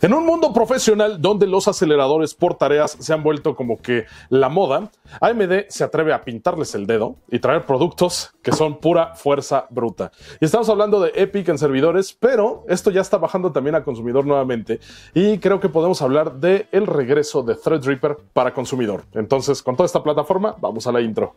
En un mundo profesional donde los aceleradores por tareas se han vuelto como que la moda, AMD se atreve a pintarles el dedo y traer productos que son pura fuerza bruta. Y estamos hablando de Epic en servidores, pero esto ya está bajando también a consumidor nuevamente y creo que podemos hablar de el regreso de Threadripper para consumidor. Entonces, con toda esta plataforma, vamos a la intro.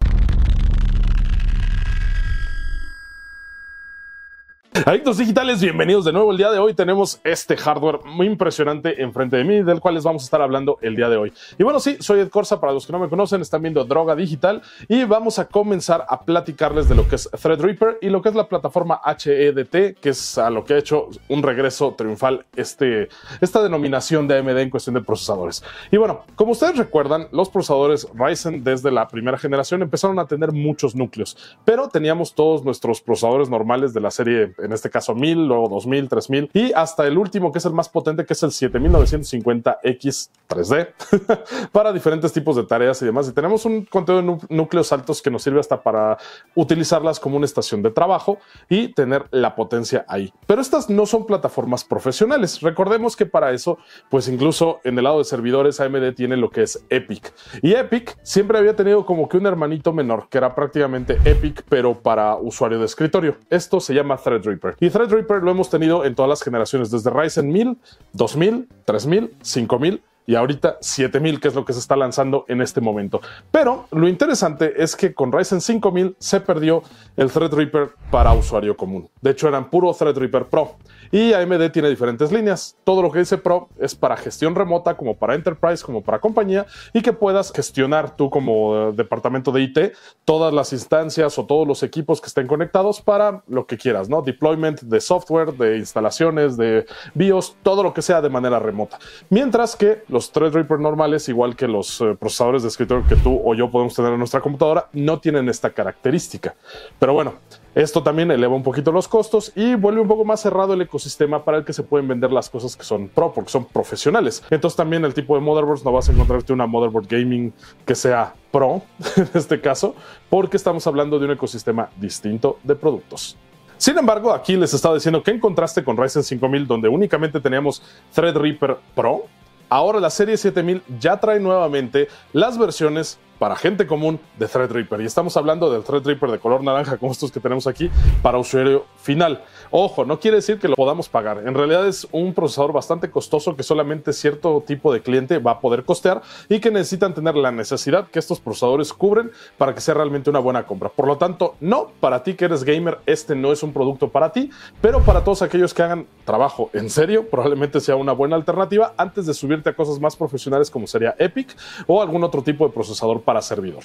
Adictos digitales, bienvenidos de nuevo. El día de hoy tenemos este hardware muy impresionante enfrente de mí, del cual les vamos a estar hablando el día de hoy. Y bueno, sí, soy Ed Corsa, para los que no me conocen, están viendo Droga Digital y vamos a comenzar a platicarles de lo que es Threadripper y lo que es la plataforma HEDT, que es a lo que ha hecho un regreso triunfal este, esta denominación de AMD en cuestión de procesadores. Y bueno, como ustedes recuerdan, los procesadores Ryzen desde la primera generación empezaron a tener muchos núcleos, pero teníamos todos nuestros procesadores normales de la serie en este caso 1000, luego 2000, 3000 y hasta el último que es el más potente que es el 7950X 3D para diferentes tipos de tareas y demás. Y tenemos un conteo de núcleos altos que nos sirve hasta para utilizarlas como una estación de trabajo y tener la potencia ahí. Pero estas no son plataformas profesionales. Recordemos que para eso, pues incluso en el lado de servidores AMD tiene lo que es Epic. Y Epic siempre había tenido como que un hermanito menor que era prácticamente Epic pero para usuario de escritorio. Esto se llama Threadripper y Threadripper lo hemos tenido en todas las generaciones, desde Ryzen 1000, 2000, 3000, 5000 y ahorita 7000, que es lo que se está lanzando en este momento. Pero lo interesante es que con Ryzen 5000 se perdió el Threadripper para usuario común. De hecho, eran puro Threadripper Pro. Y AMD tiene diferentes líneas. Todo lo que dice Pro es para gestión remota, como para enterprise, como para compañía, y que puedas gestionar tú como eh, departamento de IT todas las instancias o todos los equipos que estén conectados para lo que quieras, ¿no? Deployment de software, de instalaciones, de BIOS, todo lo que sea de manera remota. Mientras que los Threadripper normales, igual que los eh, procesadores de escritorio que tú o yo podemos tener en nuestra computadora, no tienen esta característica. Pero bueno, esto también eleva un poquito los costos y vuelve un poco más cerrado el ecosistema para el que se pueden vender las cosas que son pro, porque son profesionales. Entonces también el tipo de motherboards no vas a encontrarte una motherboard gaming que sea pro, en este caso, porque estamos hablando de un ecosistema distinto de productos. Sin embargo, aquí les estaba diciendo que en contraste con Ryzen 5000, donde únicamente teníamos Threadripper Pro, ahora la serie 7000 ya trae nuevamente las versiones para gente común de Threadripper. Y estamos hablando del Threadripper de color naranja, como estos que tenemos aquí, para usuario final. Ojo, no quiere decir que lo podamos pagar. En realidad es un procesador bastante costoso que solamente cierto tipo de cliente va a poder costear y que necesitan tener la necesidad que estos procesadores cubren para que sea realmente una buena compra. Por lo tanto, no, para ti que eres gamer, este no es un producto para ti, pero para todos aquellos que hagan trabajo en serio, probablemente sea una buena alternativa antes de subirte a cosas más profesionales como sería Epic o algún otro tipo de procesador servidor.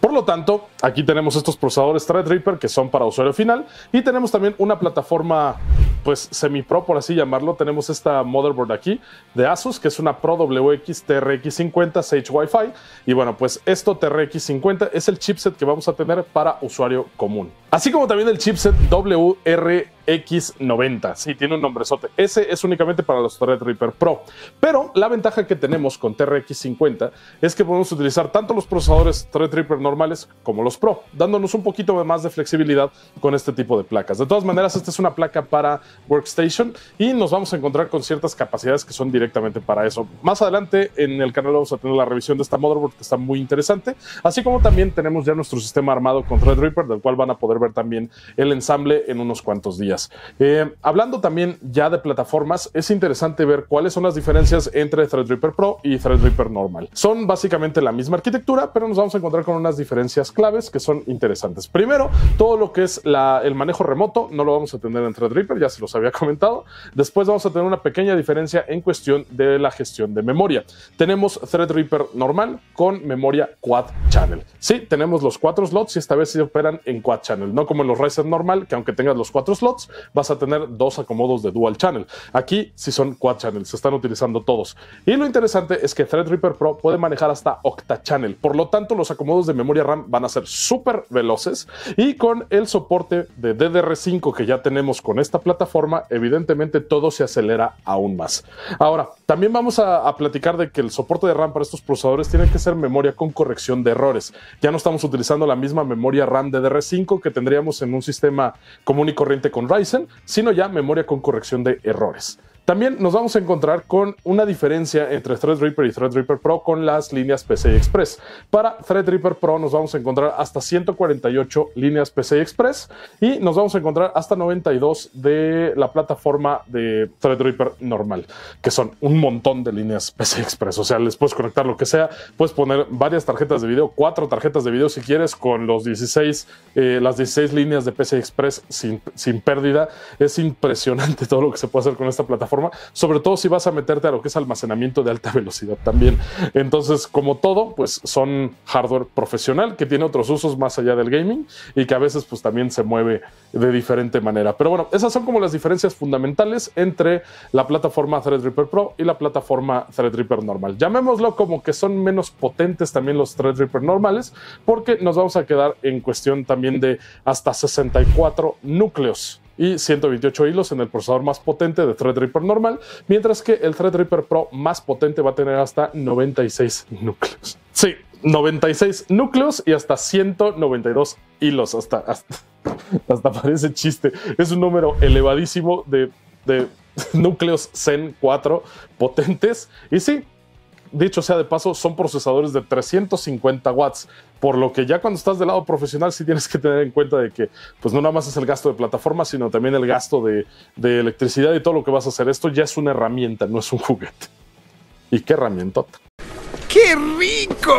Por lo tanto, aquí tenemos estos procesadores Threadripper que son para usuario final y tenemos también una plataforma pues semi-pro por así llamarlo. Tenemos esta motherboard aquí de Asus que es una Pro WX TRX50 Sage Wi-Fi y bueno, pues esto TRX50 es el chipset que vamos a tener para usuario común. Así como también el chipset WR X90. Sí, tiene un nombrezote. Ese es únicamente para los Threadripper Pro. Pero la ventaja que tenemos con TRX50 es que podemos utilizar tanto los procesadores Threadripper normales como los Pro, dándonos un poquito más de flexibilidad con este tipo de placas. De todas maneras, esta es una placa para Workstation y nos vamos a encontrar con ciertas capacidades que son directamente para eso. Más adelante en el canal vamos a tener la revisión de esta motherboard que está muy interesante, así como también tenemos ya nuestro sistema armado con Threadripper, del cual van a poder ver también el ensamble en unos cuantos días. Eh, hablando también ya de plataformas, es interesante ver cuáles son las diferencias entre Threadripper Pro y Threadripper normal. Son básicamente la misma arquitectura, pero nos vamos a encontrar con unas diferencias claves que son interesantes. Primero, todo lo que es el manejo remoto no lo vamos a tener en Threadripper, ya se los había comentado. Después vamos a tener una pequeña diferencia en cuestión de la gestión de memoria. Tenemos Threadripper normal con memoria quad channel. Sí, tenemos los cuatro slots y esta vez se operan en quad channel, no como en los Ryzen normal, que aunque tengas los cuatro slots, vas a tener dos acomodos de dual channel. Aquí sí son quad channel, se están utilizando todos. Y lo interesante es que Threadripper Pro puede manejar hasta octa channel, por lo tanto los acomodos de memoria RAM van a ser súper veloces y con el soporte de DDR5 que ya tenemos con esta plataforma, evidentemente todo se acelera aún más. Ahora, también vamos a, a platicar de que el soporte de RAM para estos procesadores tiene que ser memoria con corrección de errores. Ya no estamos utilizando la misma memoria RAM DDR5 que tendríamos en un sistema común y corriente con Ryzen, sino ya memoria con corrección de errores. También nos vamos a encontrar con una diferencia entre Threadripper y Threadripper Pro con las líneas PCI Express. Para Threadripper Pro nos vamos a encontrar hasta 148 líneas PCI Express y nos vamos a encontrar hasta 92 de la plataforma de Threadripper normal, que son un montón de líneas PCI Express. O sea, les puedes conectar lo que sea, puedes poner varias tarjetas de video, cuatro tarjetas de video si quieres, con los 16, eh, las 16 líneas de PCI Express sin, sin pérdida. Es impresionante todo lo que se puede hacer con esta plataforma sobre todo si vas a meterte a lo que es almacenamiento de alta velocidad también. Entonces, como todo, pues son hardware profesional que tiene otros usos más allá del gaming y que a veces pues también se mueve de diferente manera. Pero bueno, esas son como las diferencias fundamentales entre la plataforma Threadripper Pro y la plataforma Threadripper normal. Llamémoslo como que son menos potentes también los Threadripper normales porque nos vamos a quedar en cuestión también de hasta 64 núcleos y 128 hilos en el procesador más potente de Threadripper normal, mientras que el Threadripper Pro más potente va a tener hasta 96 núcleos. Sí, 96 núcleos y hasta 192 hilos, hasta, hasta, parece chiste. Es un número elevadísimo de, de núcleos Zen 4 potentes y sí, dicho sea de paso, son procesadores de 350 watts, por lo que ya cuando estás del lado profesional sí tienes que tener en cuenta de que pues no nada más es el gasto de plataforma, sino también el gasto de, de electricidad y todo lo que vas a hacer. Esto ya es una herramienta, no es un juguete. ¿Y qué herramientota? ¡Qué rico!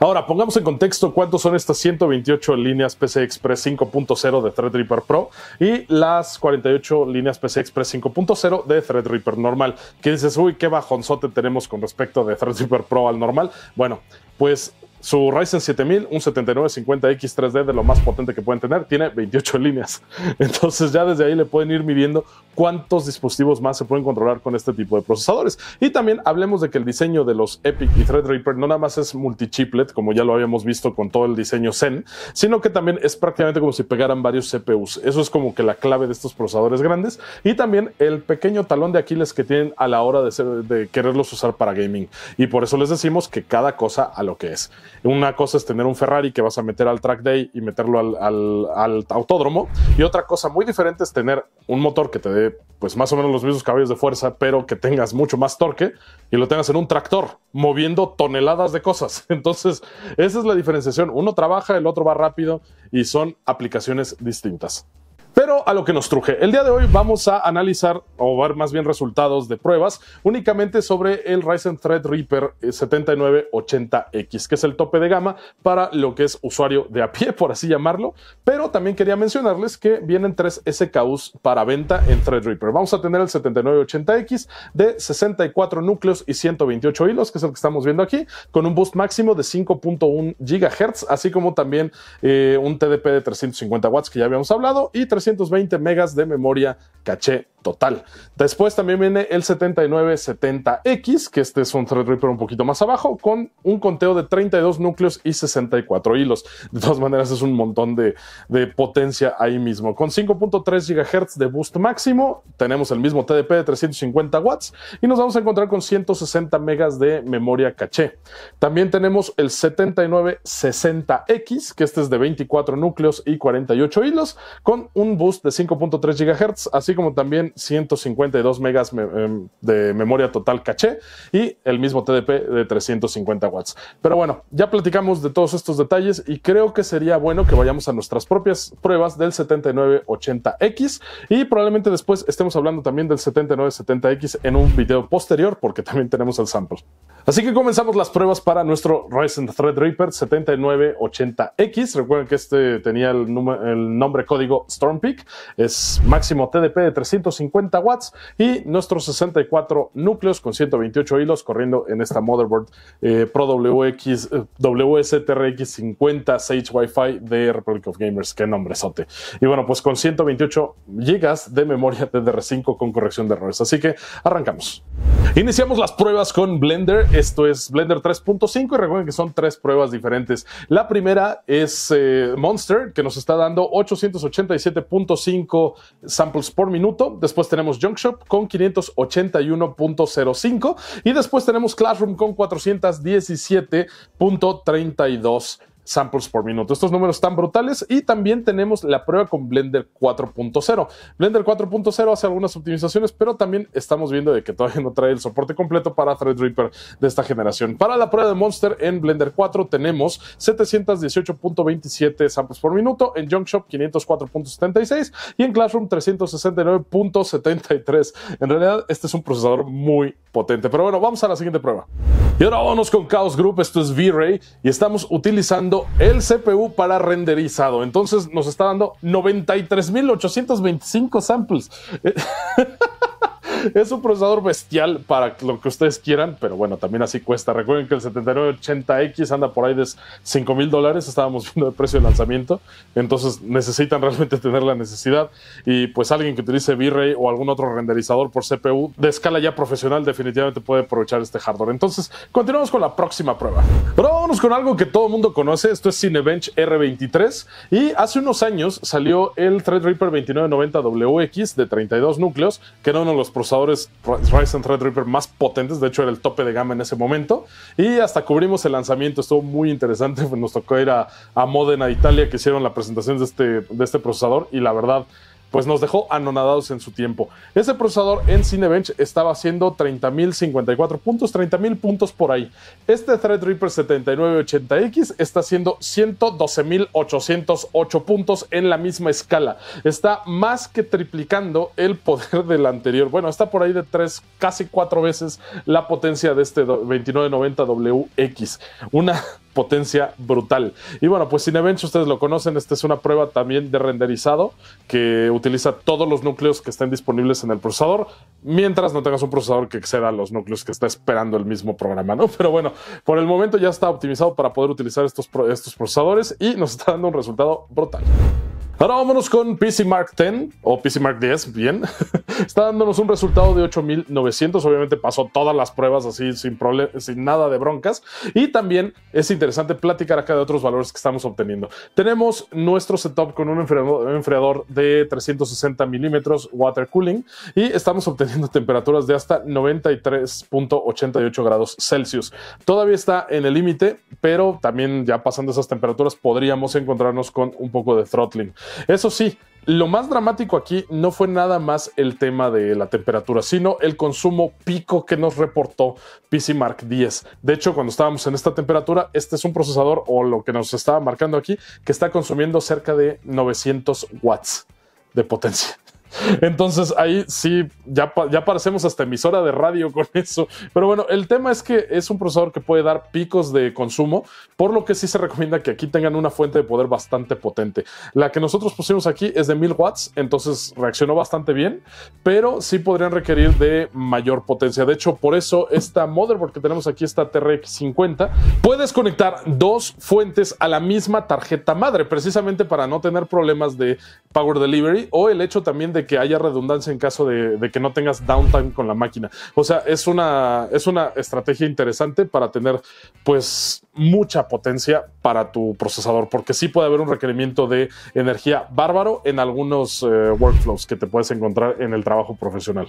Ahora, pongamos en contexto cuántos son estas 128 líneas PC Express 5.0 de Threadripper Pro y las 48 líneas PC Express 5.0 de Threadripper normal. ¿Qué dices, uy, qué bajonzote tenemos con respecto de Threadripper Pro al normal. Bueno, pues su Ryzen 7000, un 7950X 3D de lo más potente que pueden tener, tiene 28 líneas. Entonces ya desde ahí le pueden ir midiendo cuántos dispositivos más se pueden controlar con este tipo de procesadores. Y también hablemos de que el diseño de los Epic y Threadripper no nada más es multi-chiplet, como ya lo habíamos visto con todo el diseño Zen, sino que también es prácticamente como si pegaran varios CPUs. Eso es como que la clave de estos procesadores grandes. Y también el pequeño talón de Aquiles que tienen a la hora de, de quererlos usar para gaming. Y por eso les decimos que cada cosa a lo que es. Una cosa es tener un Ferrari que vas a meter al track day y meterlo al, autódromo. Y otra cosa muy diferente es tener un motor que te dé, pues más o menos los mismos caballos de fuerza, pero que tengas mucho más torque y lo tengas en un tractor moviendo toneladas de cosas. Entonces, esa es la diferenciación. Uno trabaja, el otro va rápido y son aplicaciones distintas. Pero a lo que nos truje, el día de hoy vamos a analizar o ver más bien resultados de pruebas únicamente sobre el Ryzen Threadripper 7980X, eh, que es el tope de gama para lo que es usuario de a pie, por así llamarlo. Pero también quería mencionarles que vienen tres SKUs para venta en Threadripper. Vamos a tener el 7980X de 64 núcleos y 128 hilos, que es el que estamos viendo aquí, con un boost máximo de 5.1 GHz, así como también eh, un TDP de 350 watts que ya habíamos hablado y 320 megas de memoria caché total. Después también viene el 7970X, que este es un Threadripper un poquito más abajo, con un conteo de 32 núcleos y 64 hilos. De todas maneras, es un montón de, de potencia ahí mismo. Con 5.3 GHz de boost máximo, tenemos el mismo TDP de 350 watts y nos vamos a encontrar con 160 megas de memoria caché. También tenemos el 7960X, que este es de 24 núcleos y 48 hilos, con un boost de 5.3 GHz, así como también 152 megas em, de memoria total caché y el mismo TDP de 350 watts. Pero bueno, ya platicamos de todos estos detalles y creo que sería bueno que vayamos a nuestras propias pruebas del 7980X y probablemente después estemos hablando también del 7970X en un video posterior porque también tenemos el sample. Así que comenzamos las pruebas para nuestro Ryzen Threadripper 7980X. Recuerden que este tenía el, nombre código Stormpeak. Es máximo TDP de 350 watts y nuestros 64 núcleos con 128 hilos corriendo en esta motherboard eh, Pro WX, WSTRX 50 Sage Wi-Fi de Republic of Gamers. Qué sote Y bueno, pues con 128 GB de memoria DDR5 con corrección de errores. Así que arrancamos. Iniciamos las pruebas con Blender esto es Blender 3.5 y recuerden que son tres pruebas diferentes. La primera es eh, Monster, que nos está dando 887.5 samples por minuto. Después tenemos Junk Shop con 581.05 y después tenemos Classroom con 417.32 samples por minuto. Estos números están brutales y también tenemos la prueba con Blender 4.0. Blender 4.0 hace algunas optimizaciones, pero también estamos viendo de que todavía no trae el soporte completo para Threadripper de esta generación. Para la prueba de Monster en Blender 4 tenemos 718.27 samples por minuto, en Junk Shop 504.76 y en Classroom 369.73. En realidad este es un procesador muy potente, pero bueno, vamos a la siguiente prueba. Y ahora vamos con Chaos Group, esto es V-Ray y estamos utilizando el CPU para renderizado. Entonces nos está dando 93.825 samples. Es un procesador bestial para lo que ustedes quieran, pero bueno, también así cuesta. Recuerden que el 7980X anda por ahí de 5 mil dólares, estábamos viendo el precio de lanzamiento, entonces necesitan realmente tener la necesidad. Y pues alguien que utilice V-Ray o algún otro renderizador por CPU de escala ya profesional definitivamente puede aprovechar este hardware. Entonces, continuamos con la próxima prueba. Pero vámonos con algo que todo el mundo conoce, esto es Cinebench R23 y hace unos años salió el Threadripper 2990WX de 32 núcleos, que no uno los procesadores procesadores Ryzen Threadripper más potentes, de hecho era el tope de gama en ese momento, y hasta cubrimos el lanzamiento, estuvo muy interesante, nos tocó ir a, Modena, Italia, que hicieron la presentación de este, de este procesador y la verdad pues nos dejó anonadados en su tiempo. Ese procesador en Cinebench estaba haciendo 30.054 puntos, 30.000 puntos por ahí. Este Threadripper 7980X está haciendo 112.808 puntos en la misma escala. Está más que triplicando el poder del anterior. Bueno, está por ahí de tres, casi cuatro veces la potencia de este 2990WX. Una potencia brutal. Y bueno, pues Cinebench, ustedes lo conocen, esta es una prueba también de renderizado que utiliza todos los núcleos que estén disponibles en el procesador, mientras no tengas un procesador que exceda los núcleos que está esperando el mismo programa, ¿no? Pero bueno, por el momento ya está optimizado para poder utilizar estos, estos procesadores y nos está dando un resultado brutal. Ahora vámonos con PC Mark 10 o PC Mark 10, bien. Está dándonos un resultado de 8900. Obviamente pasó todas las pruebas así sin, sin nada de broncas. Y también es interesante platicar acá de otros valores que estamos obteniendo. Tenemos nuestro setup con un enfriador de 360 milímetros water cooling y estamos obteniendo temperaturas de hasta 93.88 grados Celsius. Todavía está en el límite, pero también ya pasando esas temperaturas podríamos encontrarnos con un poco de throttling. Eso sí, lo más dramático aquí no fue nada más el tema de la temperatura, sino el consumo pico que nos reportó PC Mark 10. De hecho, cuando estábamos en esta temperatura, este es un procesador o lo que nos estaba marcando aquí, que está consumiendo cerca de 900 watts de potencia. Entonces ahí sí, ya, ya parecemos hasta emisora de radio con eso. Pero bueno, el tema es que es un procesador que puede dar picos de consumo, por lo que sí se recomienda que aquí tengan una fuente de poder bastante potente. La que nosotros pusimos aquí es de 1000 watts, entonces reaccionó bastante bien, pero sí podrían requerir de mayor potencia. De hecho, por eso esta motherboard que tenemos aquí, esta TRX 50, puedes conectar dos fuentes a la misma tarjeta madre, precisamente para no tener problemas de power delivery o el hecho también de que haya redundancia en caso de, que no tengas downtime con la máquina. O sea, es una, es una estrategia interesante para tener pues mucha potencia para tu procesador, porque sí puede haber un requerimiento de energía bárbaro en algunos eh, workflows que te puedes encontrar en el trabajo profesional.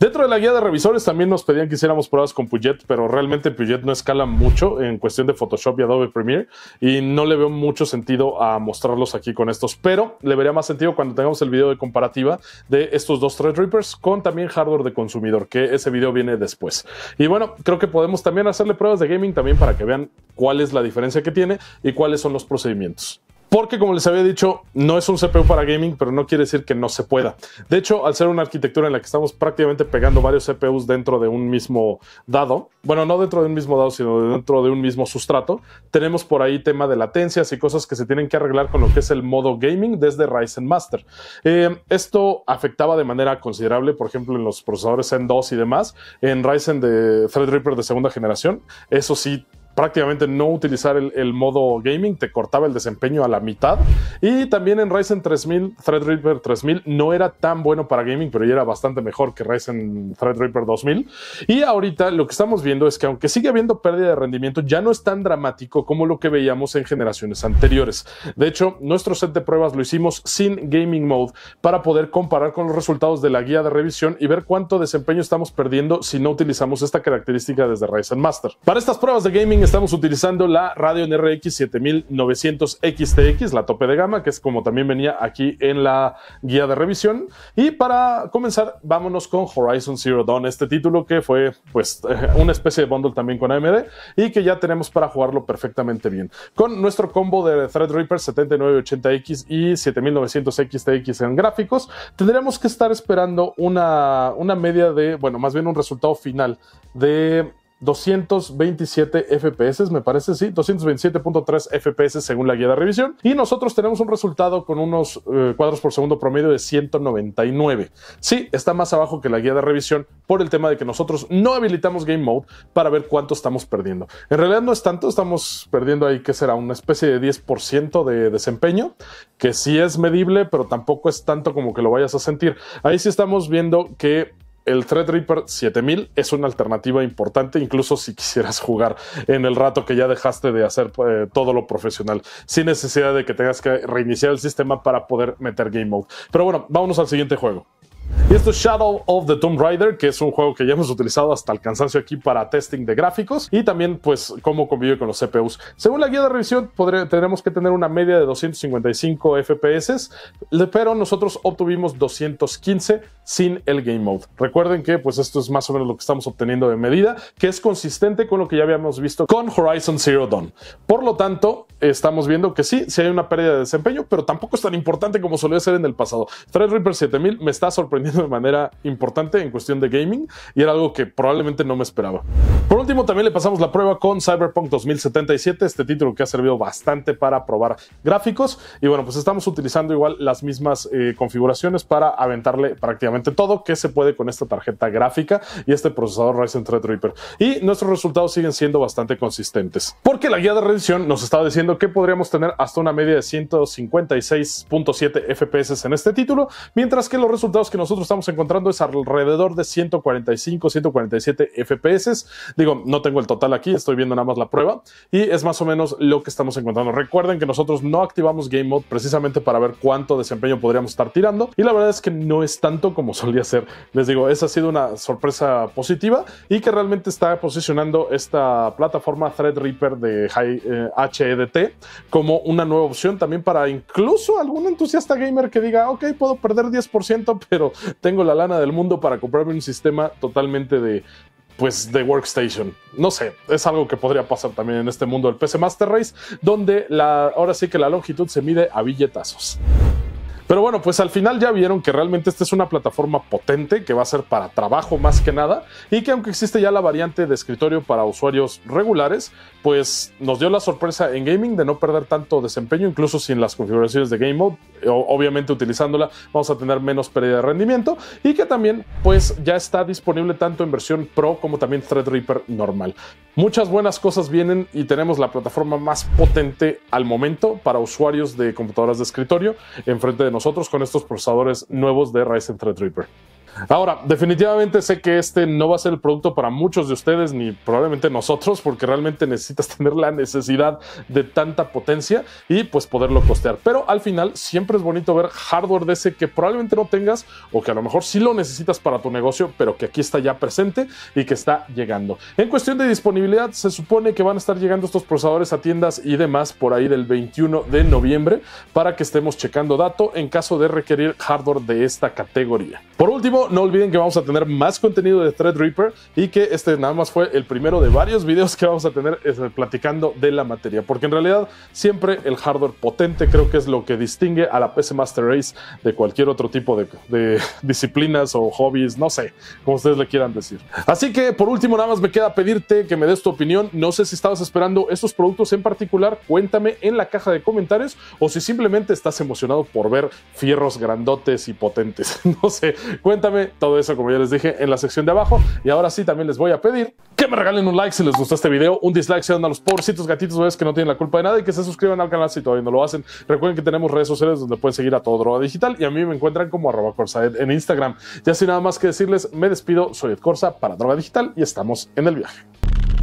Dentro de la guía de revisores también nos pedían que hiciéramos pruebas con Puget, pero realmente Puget no escala mucho en cuestión de Photoshop y Adobe Premiere y no le veo mucho sentido a mostrarlos aquí con estos, pero le vería más sentido cuando tengamos el video de comparativa de estos dos Threadrippers con también hardware de consumidor, que ese video viene después. Y bueno, creo que podemos también hacerle pruebas de gaming también para que vean cuál es la diferencia que tiene y cuáles son los procedimientos porque como les había dicho, no es un CPU para gaming, pero no quiere decir que no se pueda. De hecho, al ser una arquitectura en la que estamos prácticamente pegando varios CPUs dentro de un mismo dado, bueno, no dentro de un mismo dado, sino dentro de un mismo sustrato, tenemos por ahí tema de latencias y cosas que se tienen que arreglar con lo que es el modo gaming desde Ryzen Master. Eh, esto afectaba de manera considerable, por ejemplo, en los procesadores Zen 2 y demás, en Ryzen de Threadripper de segunda generación, eso sí prácticamente no utilizar el, modo gaming, te cortaba el desempeño a la mitad. Y también en Ryzen 3000, Threadripper 3000 no era tan bueno para gaming, pero ya era bastante mejor que Ryzen Threadripper 2000. Y ahorita lo que estamos viendo es que aunque sigue habiendo pérdida de rendimiento, ya no es tan dramático como lo que veíamos en generaciones anteriores. De hecho, nuestro set de pruebas lo hicimos sin gaming mode para poder comparar con los resultados de la guía de revisión y ver cuánto desempeño estamos perdiendo si no utilizamos esta característica desde Ryzen Master. Para estas pruebas de gaming estamos utilizando la Radio NRX 7900 XTX, la tope de gama, que es como también venía aquí en la guía de revisión. Y para comenzar, vámonos con Horizon Zero Dawn, este título que fue pues una especie de bundle también con AMD y que ya tenemos para jugarlo perfectamente bien. Con nuestro combo de Threadripper 7980X y 7900 XTX en gráficos, tendremos que estar esperando una, una media de, bueno, más bien un resultado final de 227 FPS, me parece, sí, 227.3 FPS según la guía de revisión. Y nosotros tenemos un resultado con unos eh, cuadros por segundo promedio de 199. Sí, está más abajo que la guía de revisión por el tema de que nosotros no habilitamos Game Mode para ver cuánto estamos perdiendo. En realidad no es tanto, estamos perdiendo ahí, que será? Una especie de 10% de desempeño, que sí es medible, pero tampoco es tanto como que lo vayas a sentir. Ahí sí estamos viendo que el Threadripper 7000 es una alternativa importante, incluso si quisieras jugar en el rato que ya dejaste de hacer eh, todo lo profesional, sin necesidad de que tengas que reiniciar el sistema para poder meter Game Mode. Pero bueno, vámonos al siguiente juego. Y esto es Shadow of the Tomb Raider, que es un juego que ya hemos utilizado hasta el cansancio aquí para testing de gráficos y también pues cómo convive con los CPUs. Según la guía de revisión tendremos que tener una media de 255 FPS, pero nosotros obtuvimos 215 sin el Game Mode. Recuerden que pues esto es más o menos lo que estamos obteniendo de medida, que es consistente con lo que ya habíamos visto con Horizon Zero Dawn. Por lo tanto, estamos viendo que sí, sí hay una pérdida de desempeño, pero tampoco es tan importante como solía ser en el pasado. Threadripper 7000 me está sorprendiendo de manera importante en cuestión de gaming y era algo que probablemente no me esperaba. Por último, también le pasamos la prueba con Cyberpunk 2077, este título que ha servido bastante para probar gráficos y bueno, pues estamos utilizando igual las mismas eh, configuraciones para aventarle prácticamente todo que se puede con esta tarjeta gráfica y este procesador Ryzen Threadripper. Y nuestros resultados siguen siendo bastante consistentes, porque la guía de revisión nos estaba diciendo que podríamos tener hasta una media de 156.7 FPS en este título, mientras que los resultados que nosotros estamos encontrando es alrededor de 145, 147 FPS. Digo, no tengo el total aquí, estoy viendo nada más la prueba y es más o menos lo que estamos encontrando. Recuerden que nosotros no activamos Game Mode precisamente para ver cuánto desempeño podríamos estar tirando y la verdad es que no es tanto como solía ser. Les digo, esa ha sido una sorpresa positiva y que realmente está posicionando esta plataforma Threadripper de High, HEDT eh, como una nueva opción también para incluso algún entusiasta gamer que diga, ok, puedo perder 10%, pero tengo la lana del mundo para comprarme un sistema totalmente de, pues de workstation. No sé, es algo que podría pasar también en este mundo del PC Master Race, donde la, ahora sí que la longitud se mide a billetazos. Pero bueno, pues al final ya vieron que realmente esta es una plataforma potente que va a ser para trabajo más que nada y que aunque existe ya la variante de escritorio para usuarios regulares, pues nos dio la sorpresa en gaming de no perder tanto desempeño, incluso sin las configuraciones de Game Mode. Eh, obviamente utilizándola vamos a tener menos pérdida de rendimiento y que también pues ya está disponible tanto en versión Pro como también Threadripper normal. Muchas buenas cosas vienen y tenemos la plataforma más potente al momento para usuarios de computadoras de escritorio enfrente de nosotros nosotros con estos procesadores nuevos de Ryzen Threadripper. Ahora, definitivamente sé que este no va a ser el producto para muchos de ustedes, ni probablemente nosotros, porque realmente necesitas tener la necesidad de tanta potencia y pues poderlo costear. Pero al final siempre es bonito ver hardware de ese que probablemente no tengas o que a lo mejor sí lo necesitas para tu negocio, pero que aquí está ya presente y que está llegando. En cuestión de disponibilidad, se supone que van a estar llegando estos procesadores a tiendas y demás por ahí del 21 de noviembre para que estemos checando dato en caso de requerir hardware de esta categoría. Por último, no olviden que vamos a tener más contenido de Threadripper y que este nada más fue el primero de varios videos que vamos a tener platicando de la materia. Porque en realidad siempre el hardware potente creo que es lo que distingue a la PC Master Race de cualquier otro tipo de, de disciplinas o hobbies, no sé, como ustedes le quieran decir. Así que por último nada más me queda pedirte que me des tu opinión. No sé si estabas esperando estos productos en particular, cuéntame en la caja de comentarios o si simplemente estás emocionado por ver fierros grandotes y potentes. No sé, cuéntame todo eso como ya les dije en la sección de abajo. Y ahora sí, también les voy a pedir que me regalen un like si les gustó este video, un dislike si dan a los pobrecitos gatitos ves que no tienen la culpa de nada y que se suscriban al canal si todavía no lo hacen. Recuerden que tenemos redes sociales donde pueden seguir a todo droga digital y a mí me encuentran como arroba en Instagram. Ya sin nada más que decirles, me despido, soy Ed Corsa para droga digital y estamos en el viaje.